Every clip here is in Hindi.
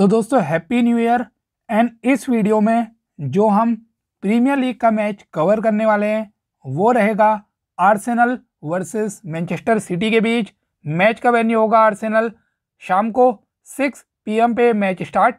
तो दोस्तों हैप्पी न्यू ईयर एंड इस वीडियो में जो हम प्रीमियर लीग का मैच कवर करने वाले हैं वो रहेगा आर्सेनल वर्सेस मैनचेस्टर सिटी के बीच मैच का वेन्यू होगा आर्सेनल शाम को सिक्स पीएम पे मैच स्टार्ट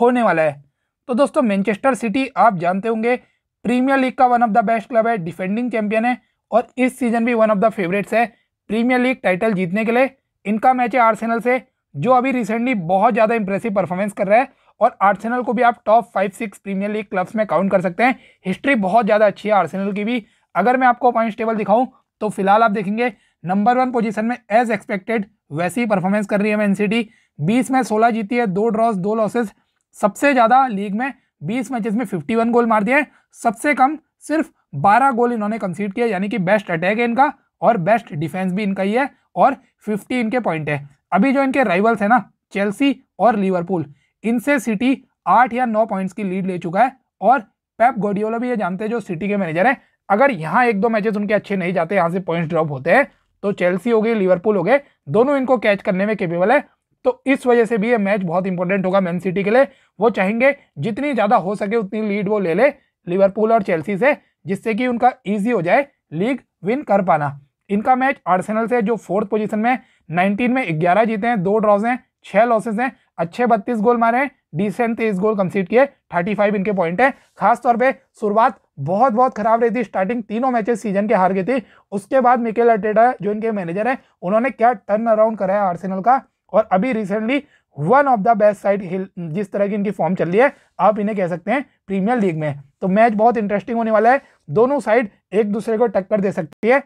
होने वाला है तो दोस्तों मैनचेस्टर सिटी आप जानते होंगे प्रीमियर लीग का one of the best club है डिफेंडिंग चैंपियन है और इस सीजन भी वन ऑफ द फेवरेट्स है प्रीमियर लीग टाइटल जीतने के लिए इनका मैच है आर्सेनल से जो अभी रिसेंटली बहुत ज़्यादा इंप्रेसिव परफॉर्मेंस कर रहा है और आर्सेनल को भी आप top five six premier league clubs में काउंट कर सकते हैं हिस्ट्री बहुत ज़्यादा अच्छी है आर्सेनल की भी अगर मैं आपको पॉइंट्स टेबल दिखाऊं तो फिलहाल आप देखेंगे नंबर वन पोजीशन में एज एक्सपेक्टेड वैसी ही परफॉर्मेंस कर रही है मैन सिटी बीस में सोलह जीती है दो ड्रॉस दो लॉसेज सबसे ज़्यादा लीग में बीस मैचेज में फिफ्टी वन गोल मार दिए सबसे कम सिर्फ बारह गोल इन्होंने कंसीड किया यानी कि बेस्ट अटैक है इनका और बेस्ट डिफेंस भी इनका ही है और फिफ्टी इनके पॉइंट है अभी जो इनके राइवल्स है ना चेल्सी और लिवरपूल इनसे सिटी आठ या नौ पॉइंट्स की लीड ले चुका है और पैप गोडियोला भी ये जानते हैं जो सिटी के मैनेजर है अगर यहाँ एक दो मैचेस उनके अच्छे नहीं जाते यहाँ से पॉइंट्स ड्रॉप होते हैं तो चेल्सी हो गई लिवरपूल हो गए दोनों इनको कैच करने में केपेबल है तो इस वजह से भी ये मैच बहुत इंपॉर्टेंट होगा मैन सिटी के लिए वो चाहेंगे जितनी ज़्यादा हो सके उतनी लीड वो ले ले लिवरपूल और चेल्सी से जिससे कि उनका ईजी हो जाए लीग विन कर पाना इनका मैच आर्सेनल से जो फोर्थ पोजिशन में 19 में 11 जीते हैं दो ड्रॉज हैं छह लॉसेस हैं अच्छे 32 गोल मारे हैं डिसेंट तेईस गोल कंसीड किए 35 इनके पॉइंट हैं खासतौर पे शुरुआत बहुत बहुत खराब रही थी स्टार्टिंग तीनों मैचेस सीजन के हार गई थी उसके बाद मिकेल अटेडा जो इनके मैनेजर हैं उन्होंने क्या टर्न अराउंड कराया आर्सेनल का और अभी recently one of the best side hill जिस तरह की इनकी फॉर्म चल रही है आप इन्हें कह सकते हैं प्रीमियर लीग में तो मैच बहुत इंटरेस्टिंग होने वाला है दोनों साइड एक दूसरे को टक्कर दे सकती है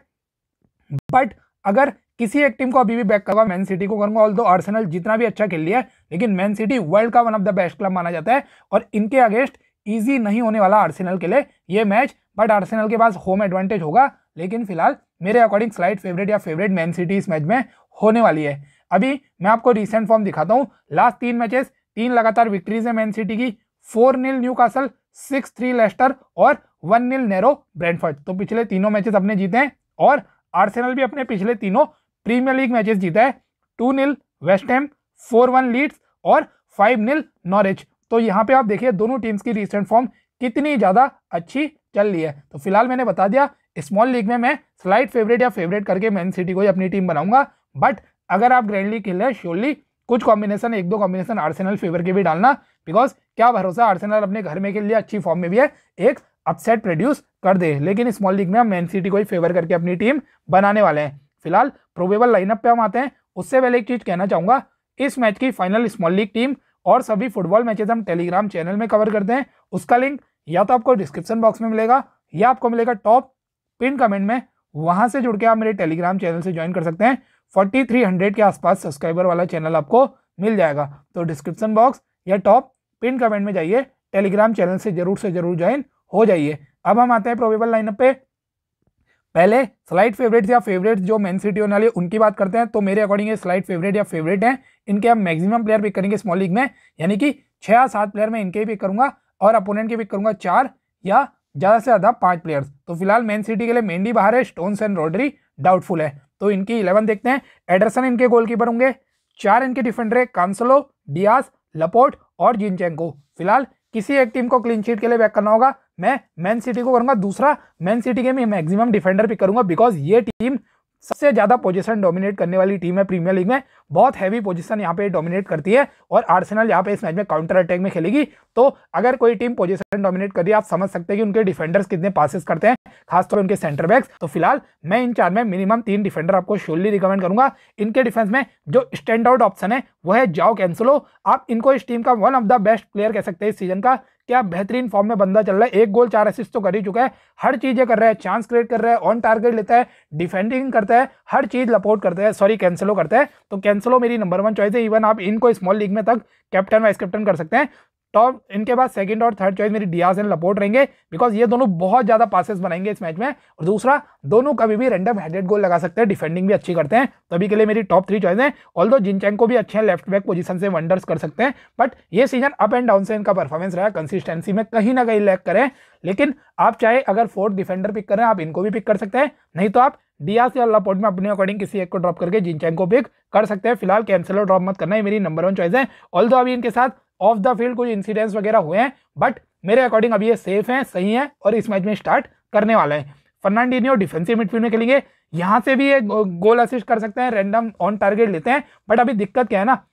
बट अगर किसी एक टीम को अभी भी बैक करूंगा मैन सिटी को करूंगा ऑल दो आर्सेनल जितना भी अच्छा खेल लिया है लेकिन मैन सिटी वर्ल्ड का one of the best club माना जाता है और इनके अगेंस्ट ईजी नहीं होने वाला आर्सेनल के लिए ये मैच बट आर्सेनल के पास होम एडवांटेज होगा लेकिन फिलहाल मेरे अकॉर्डिंग स्लाइड फेवरेट या फेवरेट मैन सिटी इस मैच में होने वाली है अभी मैं आपको रिसेंट फॉर्म दिखाता हूँ लास्ट तीन मैचेस तीन लगातार विक्ट्रीज है मैन सिटी की four nil Newcastle six three Leicester और वन नील नेरो ब्रेंडफर्ड तो पिछले तीनों मैचेस अपने जीते हैं और आर्सेनल भी अपने पिछले तीनों प्रीमियर लीग मैचेस जीता है two nil West Ham four one Leeds और फाइव नील नॉरिच तो यहाँ पे आप देखिए दोनों टीम्स की रिसेंट फॉर्म कितनी ज़्यादा अच्छी चल रही है तो फिलहाल मैंने बता दिया स्मॉल लीग में मैं स्लाइड फेवरेट या फेवरेट करके मैन सिटी को ही अपनी टीम बनाऊंगा बट अगर आप ग्रैंड लीग खेल रहे हैं श्योरली कुछ कॉम्बिनेशन एक दो कॉम्बिनेशन आर्सेनल फेवर के भी डालना बिकॉज क्या भरोसा आर्सेनल अपने घर में के लिए अच्छी फॉर्म में भी है एक अपसेट प्रोड्यूस कर दे लेकिन स्मॉल लीग में हम मैन सिटी को ही फेवर करके अपनी टीम बनाने वाले हैं फिलहाल प्रोबेबल लाइनअप पे हम आते हैं उससे पहले एक चीज कहना चाहूंगा इस मैच की फाइनल स्मॉल लीग टीम और सभी फुटबॉल मैचेस हम टेलीग्राम चैनल में कवर करते हैं उसका लिंक या तो आपको डिस्क्रिप्शन बॉक्स में मिलेगा या आपको मिलेगा टॉप पिन कमेंट में वहां से जुड़ के आप मेरे टेलीग्राम चैनल से ज्वाइन कर सकते हैं 4300 के आसपास सब्सक्राइबर वाला चैनल आपको मिल जाएगा तो डिस्क्रिप्शन बॉक्स या टॉप पिन कमेंट में जाइए टेलीग्राम चैनल से जरूर से जरूर ज्वाइन हो जाइए अब हम आते हैं प्रोबेबल लाइनअप पे पहले स्लाइड फेवरेट्स या फेवरेट्स जो मैन सिटी होने वाली उनकी बात करते हैं तो मेरे अकॉर्डिंग ये स्लाइड फेवरेट या फेवरेट हैं इनके हम मैक्सिमम प्लेयर पिक करेंगे स्मॉल लीग में यानी कि छः या सात प्लेयर में इनके ही पिक करूंगा और अपोनेंट के पिक करूंगा चार या ज़्यादा से ज़्यादा पाँच प्लेयर्स तो फिलहाल मैन सिटी के लिए मेनली बाहर है स्टोन्स एंड रोडरी डाउटफुल है तो इनकी इलेवन देखते हैं एडरसन इनके गोलकीपर होंगे चार इनके डिफेंडर है कांसलो डियास लपोर्ट और जिनचेंको फिलहाल किसी एक टीम को क्लीन शीट के लिए बैक करना होगा मैं मैन सिटी को करूंगा दूसरा मैन सिटी के मैं मैक्सिमम डिफेंडर पिक करूंगा बिकॉज ये टीम सबसे ज़्यादा पोजीशन डोमिनेट करने वाली टीम है प्रीमियर लीग में बहुत हैवी पोजीशन यहाँ पे डोमिनेट करती है और आर्सेनल यहाँ पे इस मैच में काउंटर अटैक में खेलेगी तो अगर कोई टीम पोजीशन डोमिनेट कर आप समझ सकते हैं कि उनके डिफेंडर्स कितने पासिस करते हैं खासतौर उनके सेंटर बैक्स तो फिलहाल मैं इन चार में मिनिमम तीन डिफेंडर आपको श्योरली रिकमेंड करूंगा इनके डिफेंस में जो स्टैंड आउट ऑप्शन है वो है जाओ कैंसलो आप इनको इस टीम का one of the best player कह सकते हैं इस सीजन का क्या बेहतरीन फॉर्म में बंदा चल रहा है एक गोल चार असिस्ट तो कर ही चुका है हर चीज़ें कर रहा है चांस क्रिएट कर रहा है ऑन टारगेट लेता है डिफेंडिंग करता है हर चीज़ लपोर्ट करता है सॉरी कैंसिलो करता है तो कैंसिलो मेरी नंबर वन चॉइस है इवन आप इनको स्मॉल लीग में तक कैप्टन वाइस कैप्टन कर सकते हैं टॉप इनके बाद सेकंड और थर्ड चॉइस मेरी डियाज एंड लपोर्ट रहेंगे बिकॉज ये दोनों बहुत ज्यादा पासेस बनाएंगे इस मैच में और दूसरा दोनों कभी भी रैंडम हेडेड गोल लगा सकते हैं डिफेंडिंग भी अच्छी करते हैं तभी तो के लिए मेरी टॉप थ्री चॉइस है ऑल दो जिनचैंग को भी अच्छे लेफ्ट बैक पोजीशन से वंडर्स कर सकते हैं बट ये सीजन अप एंड डाउन से इनका परफॉर्मेंस रहा कंसिस्टेंसी में कहीं ना कहीं लैक करें लेकिन आप चाहे अगर फोर्थ डिफेंडर पिक करें आप इनको भी पिक कर सकते हैं नहीं तो आप डिया या लापोर्ट में अपने अकॉर्डिंग किसी एक को ड्रॉप करके जिनचैंग को पिक कर सकते हैं फिलहाल कैंसिल और ड्रॉप मत करना ये मेरी नंबर वन चॉइस है ऑल अभी इनके साथ ऑफ द फील्ड कुछ इंसिडेंट्स वगैरह हुए हैं बट मेरे अकॉर्डिंग अभी ये सेफ हैं सही हैं और इस मैच में स्टार्ट करने वाले हैं फर्नांडीनियो डिफेंसिव मिडफील्ड में खेलेंगे यहाँ से भी ये गोल असिस्ट कर सकते हैं रैंडम ऑन टारगेट लेते हैं बट अभी दिक्कत क्या है ना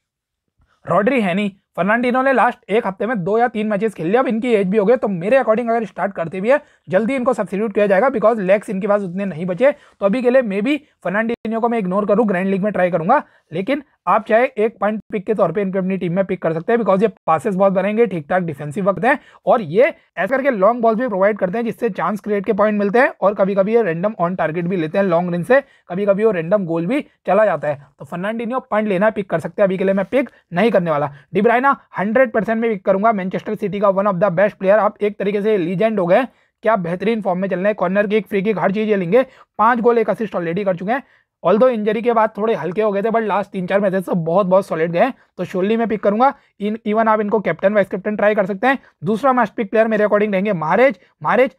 रॉड्री हैनी फर्नांडिनो ने लास्ट एक हफ्ते में दो या तीन मैचेस खेल लिया अब इनकी एज भी हो गई तो मेरे अकॉर्डिंग अगर स्टार्ट करते भी है जल्दी इनको सब्सिट्यूट किया जाएगा बिकॉज लेग्स इनके पास उतने नहीं बचे तो अभी के लिए मे भी फर्नांडिनो को मैं इग्नोर करूँ ग्रैंड लीग में ट्राई करूंगा लेकिन आप चाहे एक पॉइंट पिक के तौर पर इनको अपनी टीम में पिक कर सकते हैं बिकॉज ये पासेस बहुत बनेंगे ठीक ठाक डिफेंसिव वक्त हैं और ये ऐसा करके लॉन्ग बॉल्स भी प्रोवाइड करते हैं जिससे चांस क्रिएट के पॉइंट मिलते हैं और कभी कभी ये रेंडम ऑन टारगेट भी लेते हैं लॉन्ग रिन से कभी कभी वो रेंडम गोल भी चला जाता है तो फर्नांडिनो पॉइंट लेना पिक कर सकते हैं अभी के लिए मैं पिक नहीं करने वाला डिब्राइन ना हंड्रेड परसेंट में विक करूंगा मैनचेस्टर सिटी का one of the best player आप एक तरीके से लीजेंड हो गए क्या बेहतरीन फॉर्म में चल रहे हैं कॉर्नर की एक फ्री की हर चीज़ ये लेंगे पांच गोल एक असिस्ट ऑलरेडी कर चुके हैं ऑल दो इंजरी के बाद थोड़े हल्के हो गए थे बट लास्ट तीन चार मैचेस से बहुत बहुत सॉलिड गए तो शोली में पिक करूंगा इन इवन आप इनको कैप्टन वाइस कैप्टन ट्राई कर सकते हैं दूसरा मस्ट पिक प्लेयर मेरे अकॉर्डिंग रहेंगे Mahrez Mahrez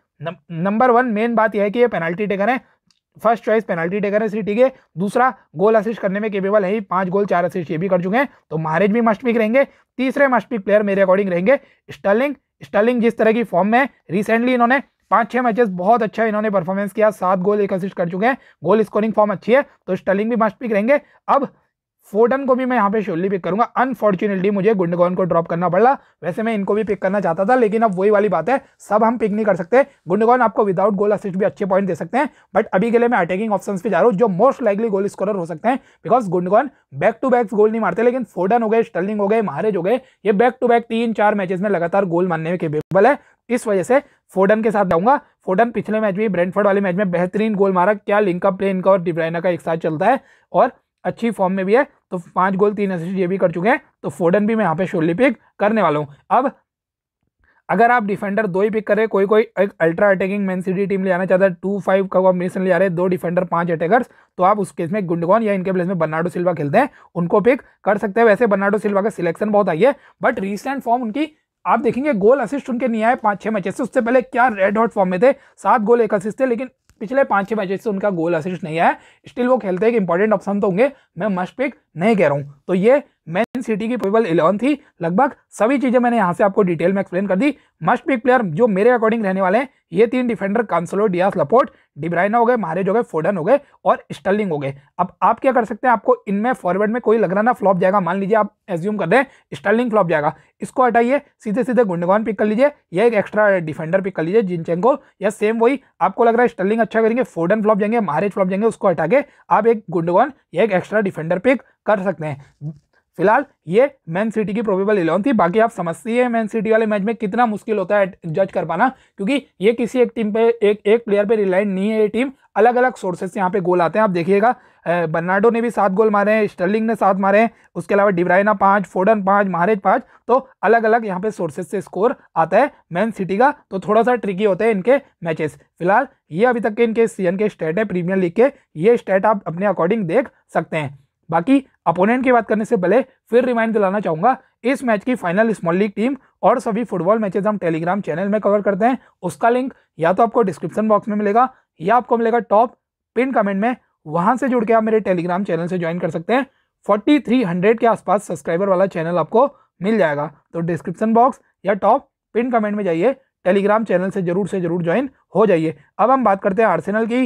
number one main बात यह है कि ये पेनल्टी टेकर है फर्स्ट चॉइस पेनल्टी टेकर है श्री टीके दूसरा गोल असिस्ट करने में केपेबल है ही पांच गोल चार असिस्ट ये भी कर चुके हैं तो महाराज भी मस्ट पिक रहेंगे तीसरे मस्ट पिक प्लेयर मेरे अकॉर्डिंग रहेंगे स्टर्लिंग स्टर्लिंग जिस तरह की फॉर्म में रिसेंटली इन्होंने पांच छह मैचेस बहुत अच्छा इन्होंने परफॉर्मेंस किया सात गोल एक असिस्ट कर चुके हैं गोल स्कोरिंग फॉर्म अच्छी है तो स्टर्लिंग भी मस्ट पिक रहेंगे अब फोर्डन को भी मैं यहाँ पे श्योरली पिक करूंगा अनफॉर्चुनेटली मुझे गुंडगौन को ड्रॉप करना पड़ा वैसे मैं इनको भी पिक करना चाहता था लेकिन अब वही वाली बात है सब हम पिक नहीं कर सकते गुंडगौन आपको विदाउट गोल असिस्ट भी अच्छे पॉइंट दे सकते हैं बट अभी के लिए मैं अटैकिंग ऑप्शन पे जा रहा हूँ जो मोस्ट लाइकली गोल स्कोर हो सकते हैं because Gundogan back to back goal नहीं मारते लेकिन फोडन हो गए स्टर्लिंग हो गए महारेज हो गए ये बैक टू बैक तीन चार मैचेस में लगातार गोल मारने में केपेबल है इस वजह से फोडन के साथ जाऊंगा फोडन पिछले मैच में ब्रेंडफर्ड वाले मैच में बेहतरीन गोल मारा क्या लिंकअप प्ले इनका और डिब्राइना का एक साथ चलता है और अच्छी फॉर्म में भी है तो पांच गोल तीन असिस्ट ये भी कर चुके हैं तो फोर्डन भी मैं यहाँ पे शोली पिक करने वाला हूँ अब अगर आप डिफेंडर दो ही पिक करें कोई कोई एक ultra attacking Man City team ले आना चाहता है टू फाइव का कॉम्बिनेशन ले आ रहे हैं दो डिफेंडर पांच अटैकर्स तो आप उस केस में गुंडगॉन या इनके प्लेस में बर्नाडो सिल्वा खेलते हैं उनको पिक कर सकते हैं वैसे बर्नाडो सिल्वा का सिलेक्शन बहुत आई है बट रिसेंट फॉर्म उनकी आप देखेंगे गोल असिस्ट उनके नहीं आए पाँच छः मैचेस से उससे पहले क्या रेड हॉट फॉर्म में थे सात गोल एक असिस्ट थे लेकिन पिछले पांच छह मैचेस से उनका गोल असिस्ट नहीं आया स्टिल वो खेलते हैं कि इंपॉर्टेंट ऑप्शन तो होंगे मैं मस्ट पिक नहीं कह रहा हूं तो ये मैन सिटी की पॉसिबल इलेवन थी लगभग सभी चीज़ें मैंने यहाँ से आपको डिटेल में एक्सप्लेन कर दी मस्ट पिक प्लेयर जो मेरे अकॉर्डिंग रहने वाले हैं ये तीन defender Cancelo Dias Laporte De Bruyne हो गए महारेज हो गए फोडन हो गए और स्टर्लिंग हो गए अब आप क्या कर सकते हैं आपको इनमें फॉरवर्ड में कोई लग रहा ना फ्लॉप जाएगा मान लीजिए आप एज्यूम कर दें स्टर्लिंग फ्लॉप जाएगा इसको हटाइए सीधे सीधे गुंडगान पिक कर लीजिए या एक एक्स्ट्रा डिफेंडर पिक कर लीजिए जिनचेंगो या सेम वही आपको लग रहा है स्टर्लिंग अच्छा करेंगे फोडन फ्लॉप जाएंगे महारेज फ्लॉप जाएंगे उसको हटा के आप एक गुंडगान या एक एक्स्ट्रा डिफेंडर पिक कर सकते हैं फिलहाल ये मैन सिटी की प्रोबेबल इलेवन थी बाकी आप समझती है मैन सिटी वाले मैच में कितना मुश्किल होता है जज कर पाना क्योंकि ये किसी एक टीम पे एक एक प्लेयर पे रिलाइंट नहीं है ये टीम अलग अलग सोर्सेज से यहाँ पे गोल आते हैं आप देखिएगा बर्नाडो ने भी सात गोल मारे हैं स्टर्लिंग ने सात मारे हैं उसके अलावा डिब्राइना पाँच फोर्डन पाँच महारेज पाँच तो अलग अलग यहाँ पे सोर्सेज से स्कोर आता है मैन सिटी का तो थोड़ा सा ट्रिकी होता है इनके मैचेस फिलहाल ये अभी तक के इनके एन के स्टेट है प्रीमियर लीग के ये स्टेट आप अपने अकॉर्डिंग देख सकते हैं बाकी अपोनेंट की बात करने से पहले फिर रिमाइंड दिलाना चाहूंगा इस मैच की फाइनल स्मॉल लीग टीम और सभी फुटबॉल मैचेस हम टेलीग्राम चैनल में कवर करते हैं उसका लिंक या तो आपको डिस्क्रिप्शन बॉक्स में मिलेगा या आपको मिलेगा टॉप पिन कमेंट में वहां से जुड़ के आप मेरे टेलीग्राम चैनल से ज्वाइन कर सकते हैं फोर्टी के आसपास सब्सक्राइबर वाला चैनल आपको मिल जाएगा तो डिस्क्रिप्शन बॉक्स या टॉप पिन कमेंट में जाइए टेलीग्राम चैनल से जरूर से जरूर ज्वाइन हो जाइए अब हम बात करते हैं आर्सेनल की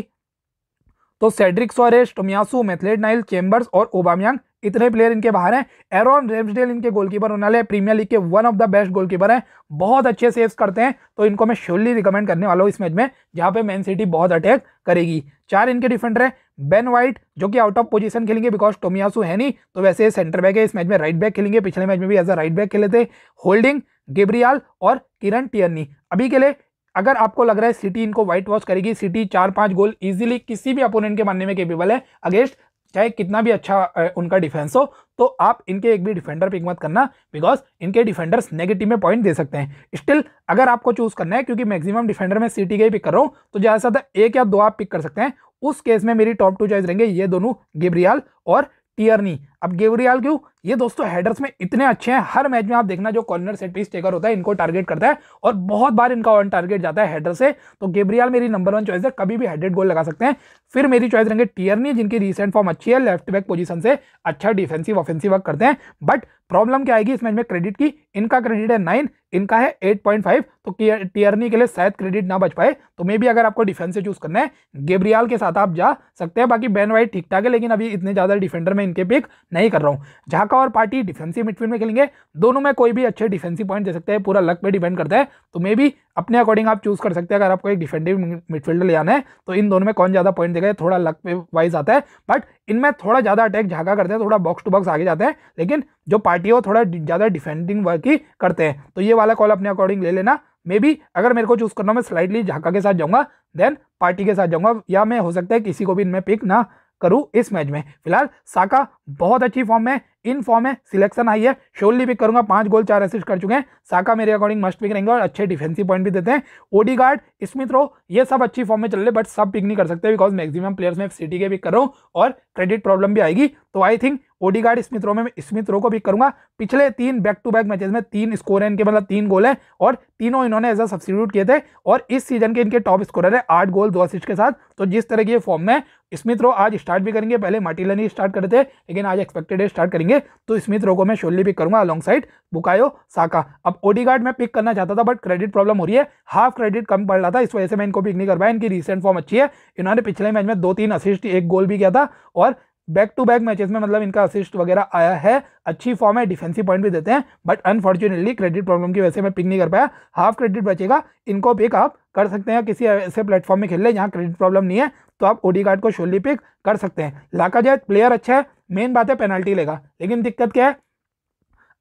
तो Cedric Soares Tomiyasu Maitland Niles Chambers और ओबामियांग इतने प्लेयर इनके बाहर हैं एरॉन रेम्सडेल इनके गोलकीपर होने वाले प्रीमियर लीग के one of the best goalkeeper हैं बहुत अच्छे सेव्स करते हैं तो इनको मैं श्योरली रिकमेंड करने वाला हूँ इस मैच में जहाँ पे मैन सिटी बहुत अटैक करेगी चार इनके डिफेंडर हैं बेन वाइट जो कि आउट ऑफ पोजीशन खेलेंगे बिकॉज टोमियासू है नहीं तो वैसे सेंटर बैक है इस मैच में राइट बैक खेलेंगे पिछले मैच में भी एज अ राइट बैक खेले थे होल्डिंग गेब्रियाल और किरण टियरनी अभी के लिए अगर आपको लग रहा है सिटी इनको व्हाइट वॉश करेगी सिटी चार पांच गोल इजीली किसी भी अपोनेंट के मानने में केपेबल है अगेंस्ट चाहे कितना भी अच्छा उनका डिफेंस हो तो आप इनके एक भी डिफेंडर पिक मत करना बिकॉज इनके डिफेंडर्स नेगेटिव में पॉइंट दे सकते हैं स्टिल अगर आपको चूज करना है क्योंकि मैक्सिमम डिफेंडर में सिटी के ही पिक कर रहा हूँ तो ज़्यादा से ज़्यादा एक या दो आप पिक कर सकते हैं उस केस में मेरी टॉप टू चॉइस रहेंगे ये दोनों गिब्रियाल और टीयरनी अब गेवरियाल क्यों ये दोस्तों हेडर्स में इतने अच्छे हैं हर मैच में आप देखना जो कॉर्नर से ट्रीज टेकर होता है इनको टारगेट करता है और बहुत बार इनका ऑन टारगेट जाता है हेडर से तो गेबरियाल मेरी नंबर वन चॉइस है कभी भी हेडेड गोल लगा सकते हैं फिर मेरी चॉइस रहेंगे टीयरनी जिनकी रिसेंट फॉर्म अच्छी है लेफ्ट बैक पोजिशन से अच्छा डिफेंसिव ऑफेंसिव वर्क करते हैं बट प्रॉब्लम क्या आएगी इस मैच में क्रेडिट की इनका क्रेडिट है नाइन इनका है एट पॉइंट फाइव तो टीयरनी के लिए शायद क्रेडिट ना बच पाए तो मे भी अगर आपको डिफेंस से चूज करना है गेब्रियाल के साथ आप जा सकते हैं बाकी बैन वाइट ठीक ठाक है लेकिन अभी इतने ज़्यादा डिफेंडर में इनके पिक नहीं कर रहा हूँ झाका और पार्टी डिफेंसिव मिडफील्ड में खेलेंगे दोनों में कोई भी अच्छे डिफेंसिव पॉइंट दे सकते हैं पूरा लक पे डिपेंड करता है तो मे भी अपने अकॉर्डिंग आप चूज़ कर सकते हैं अगर आपको एक डिफेंडिव मिडफील्डर ले आना है तो इन दोनों में कौन ज़्यादा पॉइंट देगा थोड़ा लक पे वाइज आता है बट इनमें थोड़ा ज़्यादा अटैक झाका करते हैं थोड़ा बॉक्स टू बॉक्स आगे जाते हैं लेकिन जो पार्टी हो थोड़ा ज़्यादा डिफेंडिंग वर्क ही करते हैं तो ये वाला कॉल अपने अकॉर्डिंग ले लेना मे बी अगर मेरे को चूज़ करना मैं स्लाइडली झाका के साथ जाऊँगा देन पार्टी के साथ जाऊँगा या मैं हो सकता है किसी को भी इनमें पिक ना करूं इस मैच में फिलहाल साका बहुत अच्छी फॉर्म में इन फॉर्म में सिलेक्शन आई है श्योरली पिक करूंगा पांच गोल चार असिस्ट कर चुके हैं साका मेरे अकॉर्डिंग मस्ट पिक रहेंगे और अच्छे डिफेंसिव पॉइंट भी देते हैं ओडी गार्ड स्मिथ रो तो ये सब अच्छी फॉर्म में चल रहे बट सब पिक नहीं कर सकते बिकॉज मैक्सिमम प्लेयर्स में सिटी के पिक कर रहा हूँ और क्रेडिट प्रॉब्लम भी आएगी तो I think Odegaard Smith Rowe में स्मिथ रो को पिक करूंगा पिछले तीन बैक टू बैक मैचेस में तीन स्कोर हैं इनके मतलब तीन गोल हैं और तीनों इन्होंने एज अ सब्सिट्यूट किए थे और इस सीजन के इनके टॉप स्कोर है आठ गोल दो असिस्ट के साथ तो जिस तरह की फॉर्म में स्मिथ रो आज स्टार्ट भी करेंगे पहले मार्टिलन ही स्टार्ट करते थे लेकिन आज एक्सपेक्टेड स्टार्ट करेंगे तो स्मिथ रो को मैं शोली पिक करूंगा अलॉन्ग साइड बुकायो साका अब ओडी गार्ड मैं पिक करना चाहता था बट क्रेडिट प्रॉब्लम हो रही है हाफ क्रेडिट कम पड़ रहा रहा था इस वजह से मैं इनको पिक नहीं कर पाया इनकी रिसेंट फॉर्म अच्छी है इन्होंने पिछले मैच में दो तीन असिस्ट एक गोल भी किया था और बैक टू बैक मैचेस में मतलब इनका असिस्ट वगैरह आया है अच्छी फॉर्म है डिफेंसिव पॉइंट भी देते हैं बट अनफॉर्चुनेटली क्रेडिट प्रॉब्लम की वजह से मैं पिक नहीं कर पाया हाफ क्रेडिट बचेगा इनको पिक आप कर सकते हैं किसी ऐसे प्लेटफॉर्म में खेल ले जहाँ क्रेडिट प्रॉब्लम नहीं है तो आप ओडी कार्ड को शोली पिक कर सकते हैं लाका जाए प्लेयर अच्छा है मेन बात है पेनल्टी लेगा लेकिन दिक्कत क्या है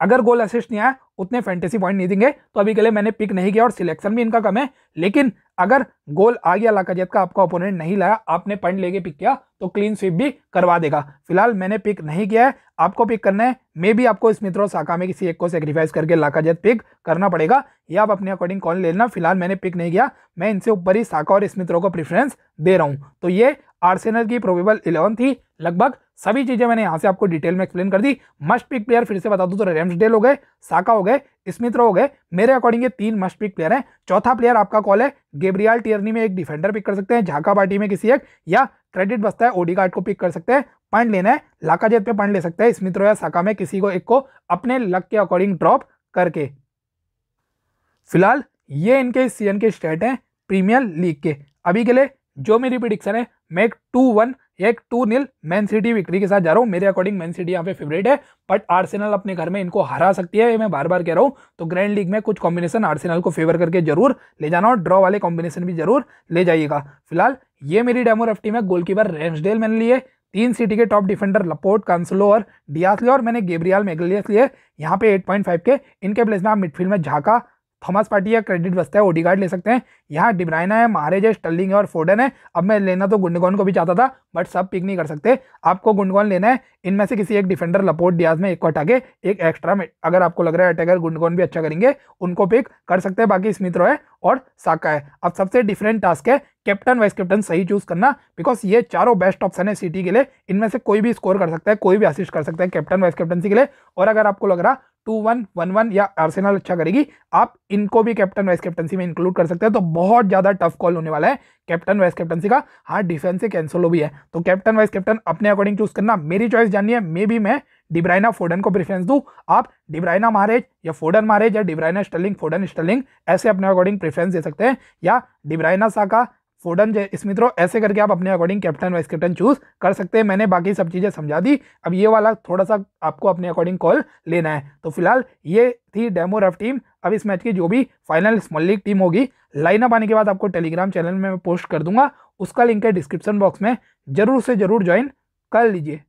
अगर गोल असिस्ट नहीं आया उतने फैंटेसी पॉइंट नहीं देंगे तो अभी के लिए मैंने पिक नहीं किया और सिलेक्शन भी इनका कम है लेकिन अगर गोल आ गया लाकाजत का आपका ओपोनेंट नहीं लाया आपने पॉइंट लेके पिक किया तो क्लीन स्वीप भी करवा देगा फिलहाल मैंने पिक नहीं किया है आपको पिक करना है मे भी आपको इस और शाखा में किसी एक को सेक्रीफाइस करके लाकाजत पिक करना पड़ेगा या आप अपने अकॉर्डिंग कौन ले लेना फिलहाल मैंने पिक नहीं किया मैं इनसे ऊपर ही शाखा और इस मित्रों को प्रिफरेंस दे रहा हूँ तो ये आर्सेनल की प्रोबेबल इलेवन थी लगभग सभी चीज़ें मैंने यहाँ से आपको डिटेल में एक्सप्लेन कर दी मस्ट पिक प्लेयर फिर से बता दूँ तो रेम्सडेल हो गए साका हो गए स्मित्रो हो गए मेरे अकॉर्डिंग ये तीन मस्ट पिक प्लेयर हैं चौथा प्लेयर आपका कॉल है गेब्रियाल टियरनी में एक डिफेंडर पिक कर सकते हैं झाका पार्टी में किसी एक या क्रेडिट बसता है ओडी को पिक कर सकते हैं पॉइंट लेना है लाकाजेत पे पॉइंट ले सकते हैं स्मित्रो या साका में किसी को एक को अपने लक के अकॉर्डिंग ड्रॉप करके फिलहाल ये इनके सीजन के स्टेट हैं प्रीमियर लीग के अभी के लिए जो मेरी प्रिडिक्शन है मैं एक टू वन एक two nil Man City victory के साथ जा रहा हूँ मेरे अकॉर्डिंग मैन सिटी यहाँ पे फेवरेट है बट आर्सेनल अपने घर में इनको हरा सकती है ये मैं बार बार कह रहा हूँ तो ग्रैंड लीग में कुछ कॉम्बिनेशन आर्सेनल को फेवर करके जरूर ले जाना और ड्रॉ वाले कॉम्बिनेशन भी जरूर ले जाइएगा फिलहाल ये मेरी डेमो एफ में गोलकीपर रेम्सडेल मैंने लिए तीन सिटी के टॉप डिफेंडर लपोर्ट कांसलो और डियास लिए और मैंने गेब्रियाल मेगलियस लिए यहाँ पे फाइव के इनके प्लेस में आप मिडफील्ड में झाका थॉमस पार्टी या क्रेडिट बचता है ओडी कार्ड ले सकते हैं यहाँ डिब्राइना है महारेज है स्टर्लिंग है और फोर्डन है अब मैं लेना तो गुंडगौन को भी चाहता था बट सब पिक नहीं कर सकते आपको गुंडगौन लेना है इनमें से किसी एक डिफेंडर लपोर्ट डियाज में एक को हटा के एक एक्स्ट्रा में अगर आपको लग रहा है अटैकर गुंडगौन भी अच्छा करेंगे उनको पिक कर सकते हैं बाकी स्मित्रो है और साका है अब सबसे डिफरेंट टास्क है कैप्टन वाइस कैप्टन सही चूज करना बिकॉज ये चारों बेस्ट ऑप्शन है सिटी के लिए इनमें से कोई भी स्कोर कर सकता है कोई भी असिस्ट कर सकता है कैप्टन वाइस कैप्टनसी के लिए और अगर आपको लग रहा टू वन वन वन या आर्सेनल अच्छा करेगी आप इनको भी कैप्टन वाइस कैप्टनसी में इंक्लूड कर सकते हैं तो बहुत ज़्यादा टफ कॉल होने वाला है कैप्टन वाइस कैप्टनसी का हाँ डिफेंस से कैंसलो भी है तो कैप्टन वाइस कैप्टन अपने अकॉर्डिंग चूज करना मेरी चॉइस जाननी है मे बी मैं डिब्राइना फोर्डन को प्रेफरेंस दूँ आप डिब्राइना महारेज या फोर्डन महारेज या डिब्राइना स्टर्लिंग फोर्डन स्टर्लिंग ऐसे अपने अकॉर्डिंग प्रेफरेंस दे सकते हैं या डिब्राइना साका फोडन इस मित्रों ऐसे करके आप अपने according captain vice captain choose कर सकते हैं मैंने बाकी सब चीज़ें समझा दी अब ये वाला थोड़ा सा आपको अपने अकॉर्डिंग कॉल लेना है तो फिलहाल ये थी डेमो रफ टीम अब इस मैच की जो भी फाइनल स्मॉल लीग टीम होगी लाइनअप आने के बाद आपको टेलीग्राम चैनल में मैं पोस्ट कर दूंगा उसका लिंक है डिस्क्रिप्शन बॉक्स में जरूर से जरूर ज्वाइन कर लीजिए